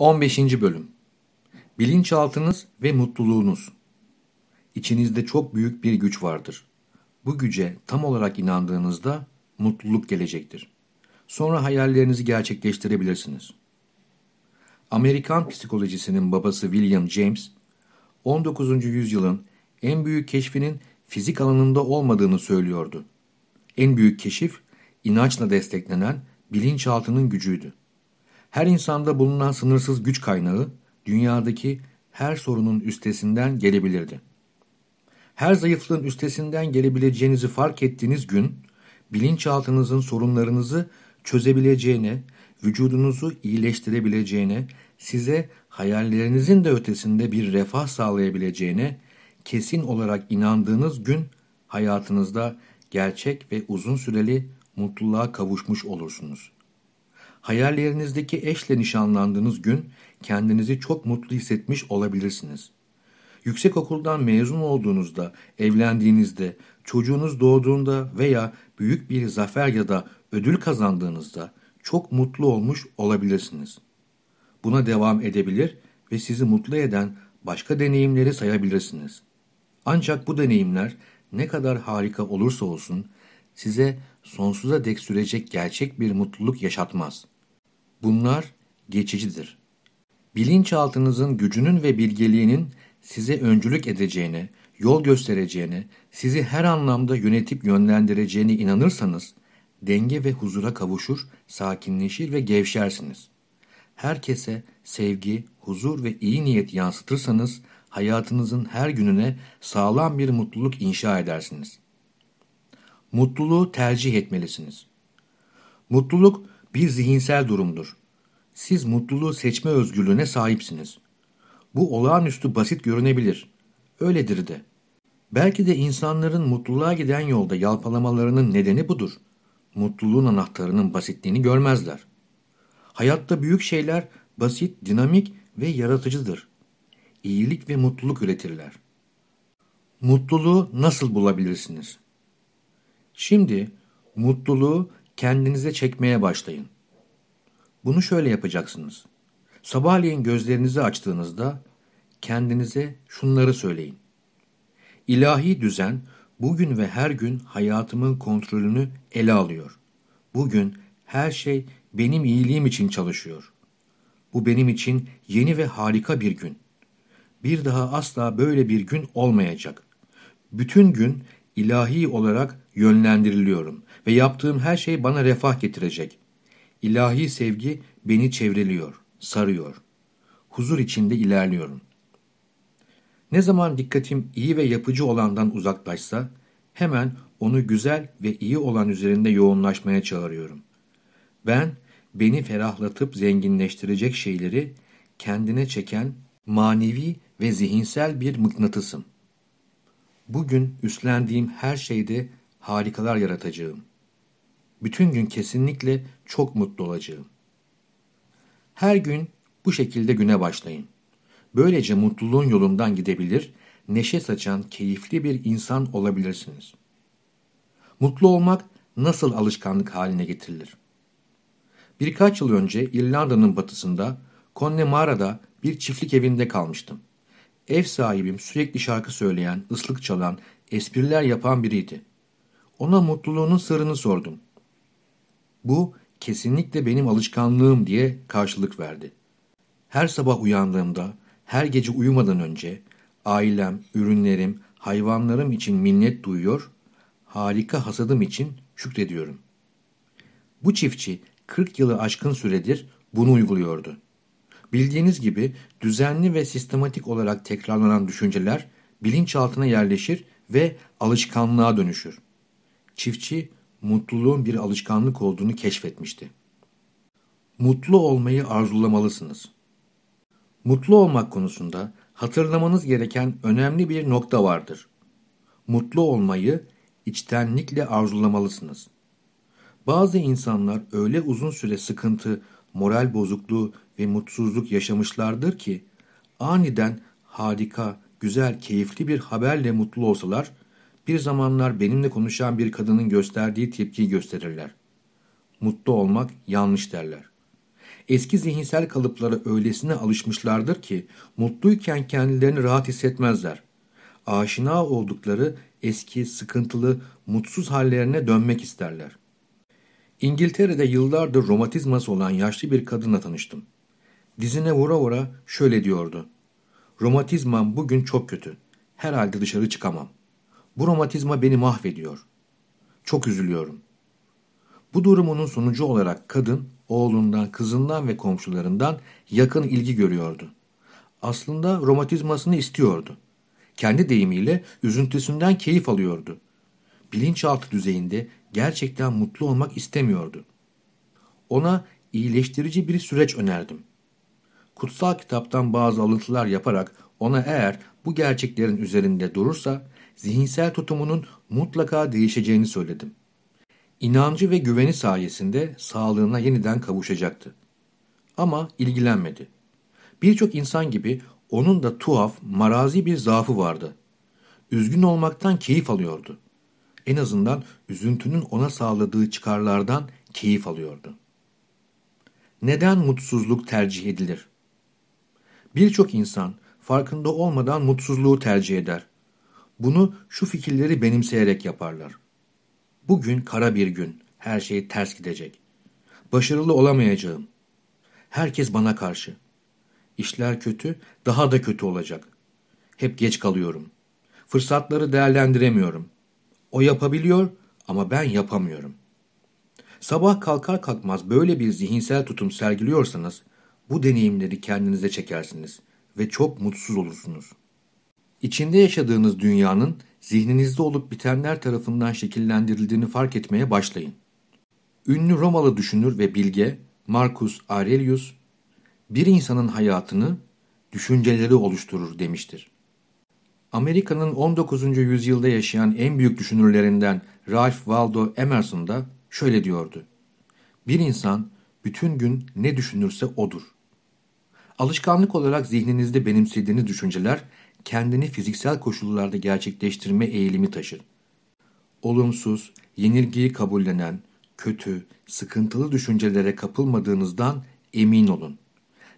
15. Bölüm Bilinçaltınız ve mutluluğunuz İçinizde çok büyük bir güç vardır. Bu güce tam olarak inandığınızda mutluluk gelecektir. Sonra hayallerinizi gerçekleştirebilirsiniz. Amerikan psikolojisinin babası William James, 19. yüzyılın en büyük keşfinin fizik alanında olmadığını söylüyordu. En büyük keşif, inançla desteklenen bilinçaltının gücüydü. Her insanda bulunan sınırsız güç kaynağı, dünyadaki her sorunun üstesinden gelebilirdi. Her zayıflığın üstesinden gelebileceğinizi fark ettiğiniz gün, bilinçaltınızın sorunlarınızı çözebileceğine, vücudunuzu iyileştirebileceğine, size hayallerinizin de ötesinde bir refah sağlayabileceğine kesin olarak inandığınız gün hayatınızda gerçek ve uzun süreli mutluluğa kavuşmuş olursunuz. Hayallerinizdeki eşle nişanlandığınız gün kendinizi çok mutlu hissetmiş olabilirsiniz. Yüksek okuldan mezun olduğunuzda, evlendiğinizde, çocuğunuz doğduğunda veya büyük bir zafer ya da ödül kazandığınızda çok mutlu olmuş olabilirsiniz. Buna devam edebilir ve sizi mutlu eden başka deneyimleri sayabilirsiniz. Ancak bu deneyimler ne kadar harika olursa olsun size sonsuza dek sürecek gerçek bir mutluluk yaşatmaz. Bunlar geçicidir. Bilinçaltınızın gücünün ve bilgeliğinin size öncülük edeceğine, yol göstereceğine, sizi her anlamda yönetip yönlendireceğini inanırsanız, denge ve huzura kavuşur, sakinleşir ve gevşersiniz. Herkese sevgi, huzur ve iyi niyet yansıtırsanız, hayatınızın her gününe sağlam bir mutluluk inşa edersiniz. Mutluluğu tercih etmelisiniz. Mutluluk, bir zihinsel durumdur. Siz mutluluğu seçme özgürlüğüne sahipsiniz. Bu olağanüstü basit görünebilir. Öyledir de. Belki de insanların mutluluğa giden yolda yalpalamalarının nedeni budur. Mutluluğun anahtarının basitliğini görmezler. Hayatta büyük şeyler basit, dinamik ve yaratıcıdır. İyilik ve mutluluk üretirler. Mutluluğu nasıl bulabilirsiniz? Şimdi mutluluğu kendinize çekmeye başlayın. Bunu şöyle yapacaksınız. Sabahleyin gözlerinizi açtığınızda kendinize şunları söyleyin. İlahi düzen bugün ve her gün hayatımın kontrolünü ele alıyor. Bugün her şey benim iyiliğim için çalışıyor. Bu benim için yeni ve harika bir gün. Bir daha asla böyle bir gün olmayacak. Bütün gün ilahi olarak yönlendiriliyorum ve yaptığım her şey bana refah getirecek. İlahi sevgi beni çevreliyor, sarıyor. Huzur içinde ilerliyorum. Ne zaman dikkatim iyi ve yapıcı olandan uzaklaşsa, hemen onu güzel ve iyi olan üzerinde yoğunlaşmaya çağırıyorum. Ben, beni ferahlatıp zenginleştirecek şeyleri kendine çeken manevi ve zihinsel bir mıknatısım. Bugün üstlendiğim her şeyde harikalar yaratacağım. Bütün gün kesinlikle çok mutlu olacağım. Her gün bu şekilde güne başlayın. Böylece mutluluğun yolundan gidebilir, neşe saçan keyifli bir insan olabilirsiniz. Mutlu olmak nasıl alışkanlık haline getirilir? Birkaç yıl önce İrlanda'nın batısında Connemara'da bir çiftlik evinde kalmıştım. Ev sahibim sürekli şarkı söyleyen, ıslık çalan, espriler yapan biriydi. Ona mutluluğunun sırrını sordum. Bu kesinlikle benim alışkanlığım diye karşılık verdi. Her sabah uyandığımda, her gece uyumadan önce ailem, ürünlerim, hayvanlarım için minnet duyuyor, harika hasadım için şükrediyorum. Bu çiftçi 40 yılı aşkın süredir bunu uyguluyordu. Bildiğiniz gibi düzenli ve sistematik olarak tekrarlanan düşünceler bilinçaltına yerleşir ve alışkanlığa dönüşür çiftçi mutluluğun bir alışkanlık olduğunu keşfetmişti. Mutlu olmayı arzulamalısınız. Mutlu olmak konusunda hatırlamanız gereken önemli bir nokta vardır. Mutlu olmayı içtenlikle arzulamalısınız. Bazı insanlar öyle uzun süre sıkıntı, moral bozukluğu ve mutsuzluk yaşamışlardır ki aniden harika, güzel, keyifli bir haberle mutlu olsalar bir zamanlar benimle konuşan bir kadının gösterdiği tepkiyi gösterirler. Mutlu olmak yanlış derler. Eski zihinsel kalıplara öylesine alışmışlardır ki mutluyken kendilerini rahat hissetmezler. Aşina oldukları eski, sıkıntılı, mutsuz hallerine dönmek isterler. İngiltere'de yıllardır romatizması olan yaşlı bir kadınla tanıştım. Dizine vura vura şöyle diyordu. Romatizmam bugün çok kötü. Herhalde dışarı çıkamam. Bu romatizma beni mahvediyor. Çok üzülüyorum. Bu durumunun sonucu olarak kadın oğlundan, kızından ve komşularından yakın ilgi görüyordu. Aslında romatizmasını istiyordu. Kendi deyimiyle üzüntüsünden keyif alıyordu. Bilinçaltı düzeyinde gerçekten mutlu olmak istemiyordu. Ona iyileştirici bir süreç önerdim. Kutsal kitaptan bazı alıntılar yaparak ona eğer bu gerçeklerin üzerinde durursa zihinsel tutumunun mutlaka değişeceğini söyledim. İnancı ve güveni sayesinde sağlığına yeniden kavuşacaktı. Ama ilgilenmedi. Birçok insan gibi onun da tuhaf, marazi bir zaafı vardı. Üzgün olmaktan keyif alıyordu. En azından üzüntünün ona sağladığı çıkarlardan keyif alıyordu. Neden mutsuzluk tercih edilir? Birçok insan farkında olmadan mutsuzluğu tercih eder. Bunu şu fikirleri benimseyerek yaparlar. Bugün kara bir gün, her şey ters gidecek. Başarılı olamayacağım. Herkes bana karşı. İşler kötü, daha da kötü olacak. Hep geç kalıyorum. Fırsatları değerlendiremiyorum. O yapabiliyor ama ben yapamıyorum. Sabah kalkar kalkmaz böyle bir zihinsel tutum sergiliyorsanız bu deneyimleri kendinize çekersiniz ve çok mutsuz olursunuz. İçinde yaşadığınız dünyanın zihninizde olup bitenler tarafından şekillendirildiğini fark etmeye başlayın. Ünlü Romalı düşünür ve bilge Marcus Aurelius, bir insanın hayatını düşünceleri oluşturur demiştir. Amerika'nın 19. yüzyılda yaşayan en büyük düşünürlerinden Ralph Waldo Emerson da şöyle diyordu. Bir insan bütün gün ne düşünürse odur. Alışkanlık olarak zihninizde benimsediğiniz düşünceler kendini fiziksel koşullarda gerçekleştirme eğilimi taşır. Olumsuz, yenilgiyi kabullenen, kötü, sıkıntılı düşüncelere kapılmadığınızdan emin olun.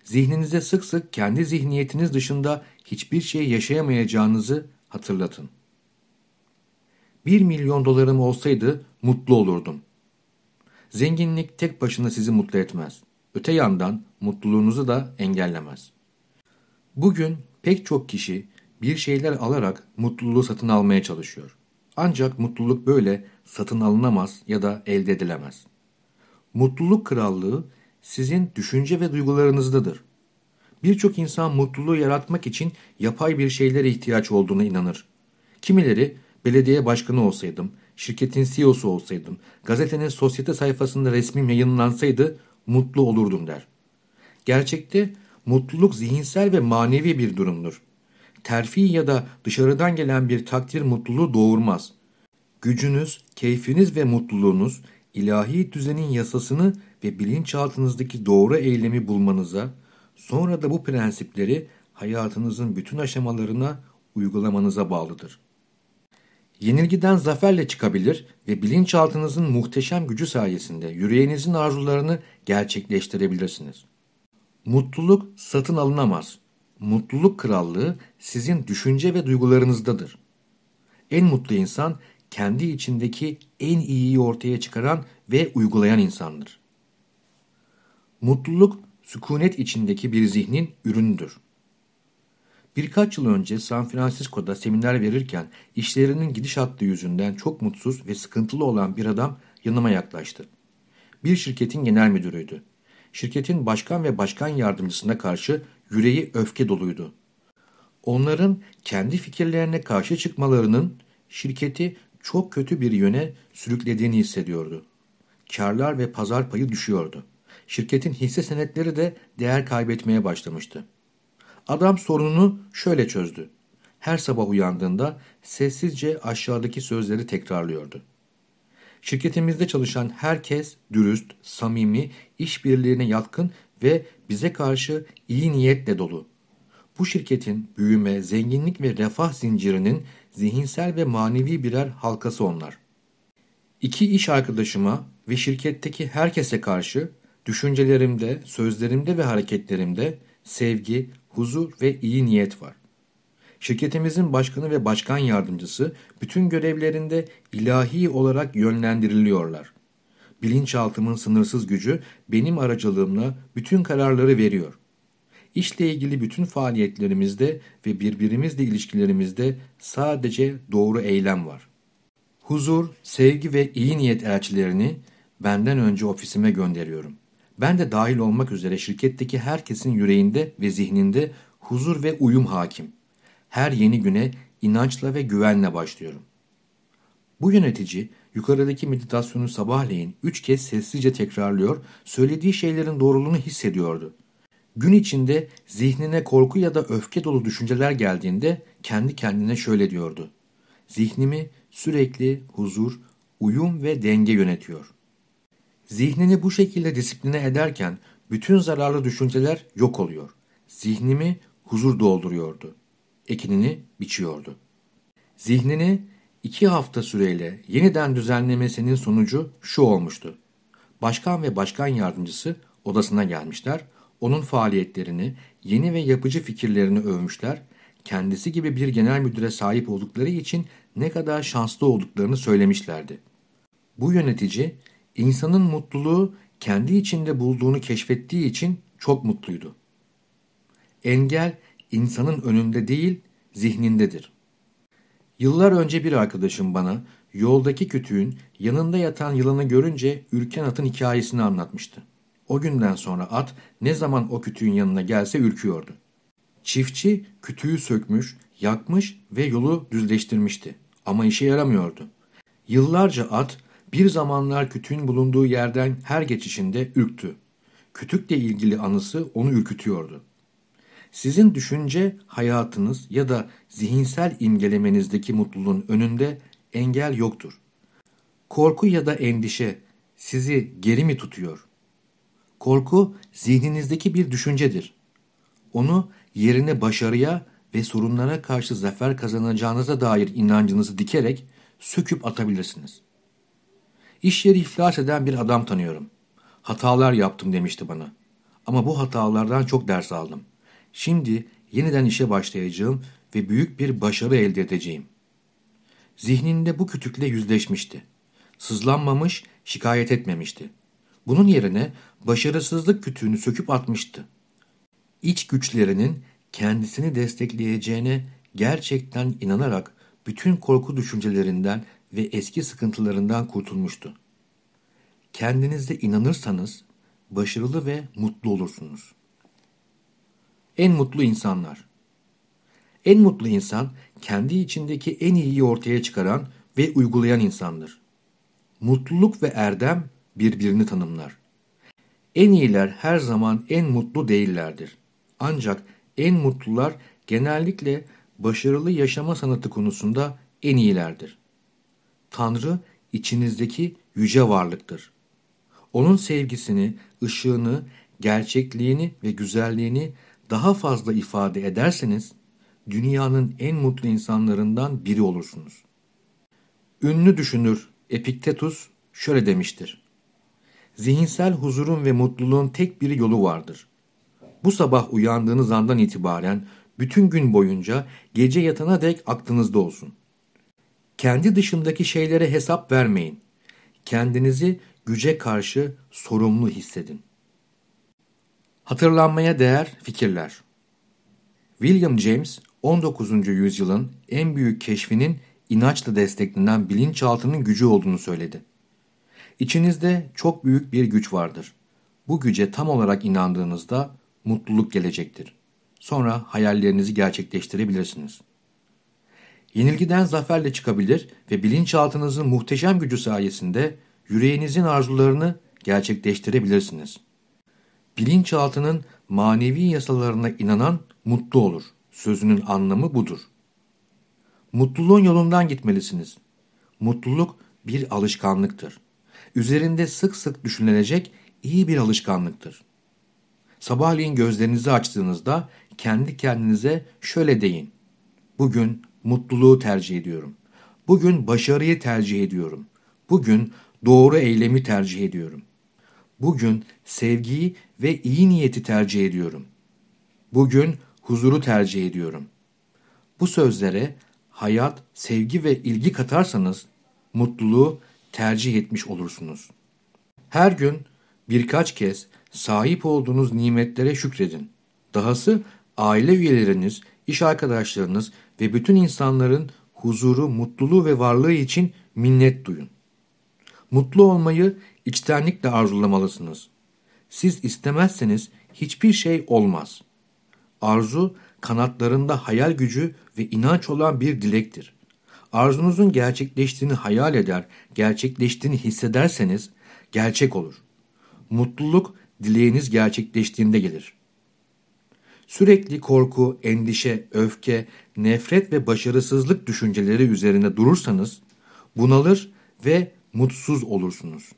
Zihninize sık sık kendi zihniyetiniz dışında hiçbir şey yaşayamayacağınızı hatırlatın. 1 milyon dolarım olsaydı mutlu olurdum. Zenginlik tek başına sizi mutlu etmez. Öte yandan mutluluğunuzu da engellemez. Bugün pek çok kişi bir şeyler alarak mutluluğu satın almaya çalışıyor. Ancak mutluluk böyle satın alınamaz ya da elde edilemez. Mutluluk krallığı sizin düşünce ve duygularınızdadır. Birçok insan mutluluğu yaratmak için yapay bir şeylere ihtiyaç olduğuna inanır. Kimileri belediye başkanı olsaydım, şirketin CEO'su olsaydım, gazetenin sosyete sayfasında resmim yayınlansaydı mutlu olurdum der. Gerçekte mutluluk zihinsel ve manevi bir durumdur terfi ya da dışarıdan gelen bir takdir mutluluğu doğurmaz. Gücünüz, keyfiniz ve mutluluğunuz ilahi düzenin yasasını ve bilinçaltınızdaki doğru eylemi bulmanıza, sonra da bu prensipleri hayatınızın bütün aşamalarına uygulamanıza bağlıdır. Yenilgiden zaferle çıkabilir ve bilinçaltınızın muhteşem gücü sayesinde yüreğinizin arzularını gerçekleştirebilirsiniz. Mutluluk satın alınamaz mutluluk krallığı sizin düşünce ve duygularınızdadır. En mutlu insan kendi içindeki en iyiyi ortaya çıkaran ve uygulayan insandır. Mutluluk sükunet içindeki bir zihnin ürünüdür. Birkaç yıl önce San Francisco'da seminer verirken işlerinin gidiş yüzünden çok mutsuz ve sıkıntılı olan bir adam yanıma yaklaştı. Bir şirketin genel müdürüydü. Şirketin başkan ve başkan yardımcısına karşı yüreği öfke doluydu. Onların kendi fikirlerine karşı çıkmalarının şirketi çok kötü bir yöne sürüklediğini hissediyordu. Karlar ve pazar payı düşüyordu. Şirketin hisse senetleri de değer kaybetmeye başlamıştı. Adam sorununu şöyle çözdü. Her sabah uyandığında sessizce aşağıdaki sözleri tekrarlıyordu. Şirketimizde çalışan herkes dürüst, samimi, işbirliğine yatkın ve bize karşı iyi niyetle dolu. Bu şirketin büyüme, zenginlik ve refah zincirinin zihinsel ve manevi birer halkası onlar. İki iş arkadaşıma ve şirketteki herkese karşı düşüncelerimde, sözlerimde ve hareketlerimde sevgi, huzur ve iyi niyet var. Şirketimizin başkanı ve başkan yardımcısı bütün görevlerinde ilahi olarak yönlendiriliyorlar. Bilinçaltımın sınırsız gücü benim aracılığımla bütün kararları veriyor. İşle ilgili bütün faaliyetlerimizde ve birbirimizle ilişkilerimizde sadece doğru eylem var. Huzur, sevgi ve iyi niyet elçilerini benden önce ofisime gönderiyorum. Ben de dahil olmak üzere şirketteki herkesin yüreğinde ve zihninde huzur ve uyum hakim. Her yeni güne inançla ve güvenle başlıyorum. Bu yönetici Yukarıdaki meditasyonu sabahleyin üç kez sessizce tekrarlıyor, söylediği şeylerin doğruluğunu hissediyordu. Gün içinde zihnine korku ya da öfke dolu düşünceler geldiğinde kendi kendine şöyle diyordu. Zihnimi sürekli huzur, uyum ve denge yönetiyor. Zihnini bu şekilde disipline ederken bütün zararlı düşünceler yok oluyor. Zihnimi huzur dolduruyordu. Ekinini biçiyordu. Zihnini iki hafta süreyle yeniden düzenlemesinin sonucu şu olmuştu. Başkan ve başkan yardımcısı odasına gelmişler, onun faaliyetlerini, yeni ve yapıcı fikirlerini övmüşler, kendisi gibi bir genel müdüre sahip oldukları için ne kadar şanslı olduklarını söylemişlerdi. Bu yönetici, insanın mutluluğu kendi içinde bulduğunu keşfettiği için çok mutluydu. Engel, insanın önünde değil, zihnindedir.'' Yıllar önce bir arkadaşım bana yoldaki kütüğün yanında yatan yılanı görünce ürken atın hikayesini anlatmıştı. O günden sonra at ne zaman o kütüğün yanına gelse ürküyordu. Çiftçi kütüğü sökmüş, yakmış ve yolu düzleştirmişti. Ama işe yaramıyordu. Yıllarca at bir zamanlar kütüğün bulunduğu yerden her geçişinde ürktü. Kütükle ilgili anısı onu ürkütüyordu sizin düşünce hayatınız ya da zihinsel imgelemenizdeki mutluluğun önünde engel yoktur. Korku ya da endişe sizi geri mi tutuyor? Korku zihninizdeki bir düşüncedir. Onu yerine başarıya ve sorunlara karşı zafer kazanacağınıza dair inancınızı dikerek söküp atabilirsiniz. İş yeri iflas eden bir adam tanıyorum. Hatalar yaptım demişti bana. Ama bu hatalardan çok ders aldım. Şimdi yeniden işe başlayacağım ve büyük bir başarı elde edeceğim. Zihninde bu kütükle yüzleşmişti. Sızlanmamış, şikayet etmemişti. Bunun yerine başarısızlık kütüğünü söküp atmıştı. İç güçlerinin kendisini destekleyeceğine gerçekten inanarak bütün korku düşüncelerinden ve eski sıkıntılarından kurtulmuştu. Kendinize inanırsanız başarılı ve mutlu olursunuz. En mutlu insanlar. En mutlu insan kendi içindeki en iyiyi ortaya çıkaran ve uygulayan insandır. Mutluluk ve erdem birbirini tanımlar. En iyiler her zaman en mutlu değillerdir. Ancak en mutlular genellikle başarılı yaşama sanatı konusunda en iyilerdir. Tanrı içinizdeki yüce varlıktır. Onun sevgisini, ışığını, gerçekliğini ve güzelliğini daha fazla ifade ederseniz dünyanın en mutlu insanlarından biri olursunuz. Ünlü düşünür Epiktetus şöyle demiştir. Zihinsel huzurun ve mutluluğun tek bir yolu vardır. Bu sabah uyandığınız andan itibaren bütün gün boyunca gece yatana dek aklınızda olsun. Kendi dışındaki şeylere hesap vermeyin. Kendinizi güce karşı sorumlu hissedin. Hatırlanmaya değer fikirler. William James 19. yüzyılın en büyük keşfinin inançla desteklenen bilinçaltının gücü olduğunu söyledi. İçinizde çok büyük bir güç vardır. Bu güce tam olarak inandığınızda mutluluk gelecektir. Sonra hayallerinizi gerçekleştirebilirsiniz. Yenilgiden zaferle çıkabilir ve bilinçaltınızın muhteşem gücü sayesinde yüreğinizin arzularını gerçekleştirebilirsiniz.'' bilinçaltının manevi yasalarına inanan mutlu olur. Sözünün anlamı budur. Mutluluğun yolundan gitmelisiniz. Mutluluk bir alışkanlıktır. Üzerinde sık sık düşünülecek iyi bir alışkanlıktır. Sabahleyin gözlerinizi açtığınızda kendi kendinize şöyle deyin. Bugün mutluluğu tercih ediyorum. Bugün başarıyı tercih ediyorum. Bugün doğru eylemi tercih ediyorum. Bugün sevgiyi ve iyi niyeti tercih ediyorum. Bugün huzuru tercih ediyorum. Bu sözlere hayat, sevgi ve ilgi katarsanız mutluluğu tercih etmiş olursunuz. Her gün birkaç kez sahip olduğunuz nimetlere şükredin. Dahası aile üyeleriniz, iş arkadaşlarınız ve bütün insanların huzuru, mutluluğu ve varlığı için minnet duyun. Mutlu olmayı içtenlikle arzulamalısınız. Siz istemezseniz hiçbir şey olmaz. Arzu, kanatlarında hayal gücü ve inanç olan bir dilektir. Arzunuzun gerçekleştiğini hayal eder, gerçekleştiğini hissederseniz gerçek olur. Mutluluk dileğiniz gerçekleştiğinde gelir. Sürekli korku, endişe, öfke, nefret ve başarısızlık düşünceleri üzerine durursanız bunalır ve mutsuz olursunuz.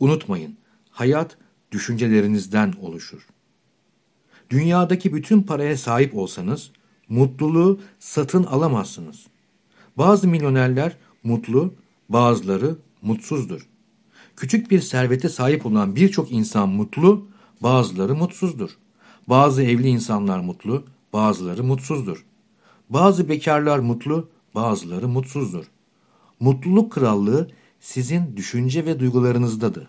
Unutmayın, hayat düşüncelerinizden oluşur. Dünyadaki bütün paraya sahip olsanız mutluluğu satın alamazsınız. Bazı milyonerler mutlu, bazıları mutsuzdur. Küçük bir servete sahip olan birçok insan mutlu, bazıları mutsuzdur. Bazı evli insanlar mutlu, bazıları mutsuzdur. Bazı bekarlar mutlu, bazıları mutsuzdur. Mutluluk krallığı sizin düşünce ve duygularınızdadır.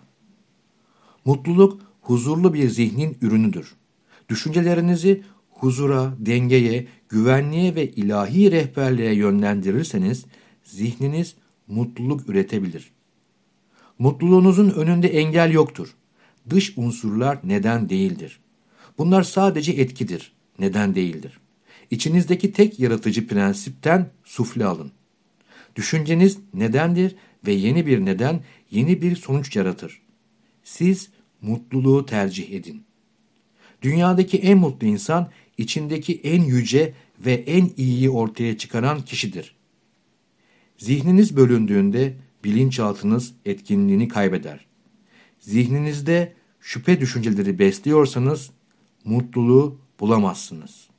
Mutluluk huzurlu bir zihnin ürünüdür. Düşüncelerinizi huzura, dengeye, güvenliğe ve ilahi rehberliğe yönlendirirseniz zihniniz mutluluk üretebilir. Mutluluğunuzun önünde engel yoktur. Dış unsurlar neden değildir. Bunlar sadece etkidir, neden değildir. İçinizdeki tek yaratıcı prensipten sufle alın. Düşünceniz nedendir ve yeni bir neden yeni bir sonuç yaratır. Siz mutluluğu tercih edin. Dünyadaki en mutlu insan içindeki en yüce ve en iyiyi ortaya çıkaran kişidir. Zihniniz bölündüğünde bilinçaltınız etkinliğini kaybeder. Zihninizde şüphe düşünceleri besliyorsanız mutluluğu bulamazsınız.